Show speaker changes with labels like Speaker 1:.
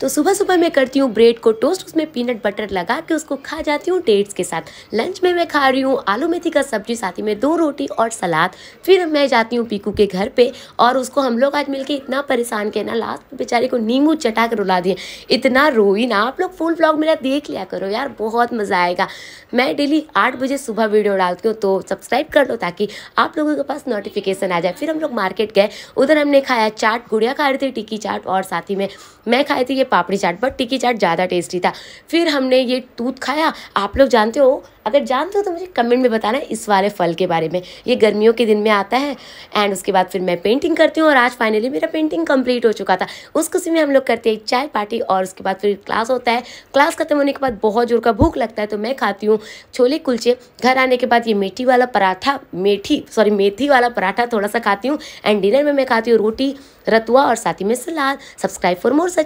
Speaker 1: तो सुबह सुबह मैं करती हूँ ब्रेड को टोस्ट उसमें पीनट बटर लगा के उसको खा जाती हूँ डेट्स के साथ लंच में मैं खा रही हूँ आलू मेथी का सब्जी साथ ही में दो रोटी और सलाद फिर मैं जाती हूँ पीकू के घर पे और उसको हम लोग आज मिलके इतना परेशान किया ना लास्ट बेचारे को नींबू चटा कर रुला दिए इतना रोई ना आप लोग फुल ब्लॉग मेरा देख लिया करो यार बहुत मज़ा आएगा मैं डेली आठ बजे सुबह वीडियो डालती हूँ तो सब्सक्राइब कर लो ताकि आप लोगों के पास नोटिफिकेशन आ जाए फिर हम लोग मार्केट गए उधर हमने खाया चाट गुड़िया खा रही थी टिक्की चाट और साथ ही में मैं खाई थी ये पापड़ी चाट बट टिक्की चाट ज़्यादा टेस्टी था फिर हमने ये दूध खाया आप लोग जानते हो अगर जानते हो तो मुझे कमेंट में बताना इस वाले फल के बारे में ये गर्मियों के दिन में आता है एंड उसके बाद फिर मैं पेंटिंग करती हूँ और आज फाइनली मेरा पेंटिंग कंप्लीट हो चुका था उस खुशी में हम लोग करते हैं चाय पार्टी और उसके बाद फिर क्लास होता है क्लास खत्म होने के बाद बहुत जोर का भूख लगता है तो मैं खाती हूँ छोले कुलचे घर आने के बाद ये मेठी वाला पराठा मेठी सॉरी मेथी वाला पराठा थोड़ा सा खाती हूँ एंड डिनर में मैं खाती हूँ रोटी रतुआ और साथ ही में सलाद सब्सक्राइब फॉर मोर सच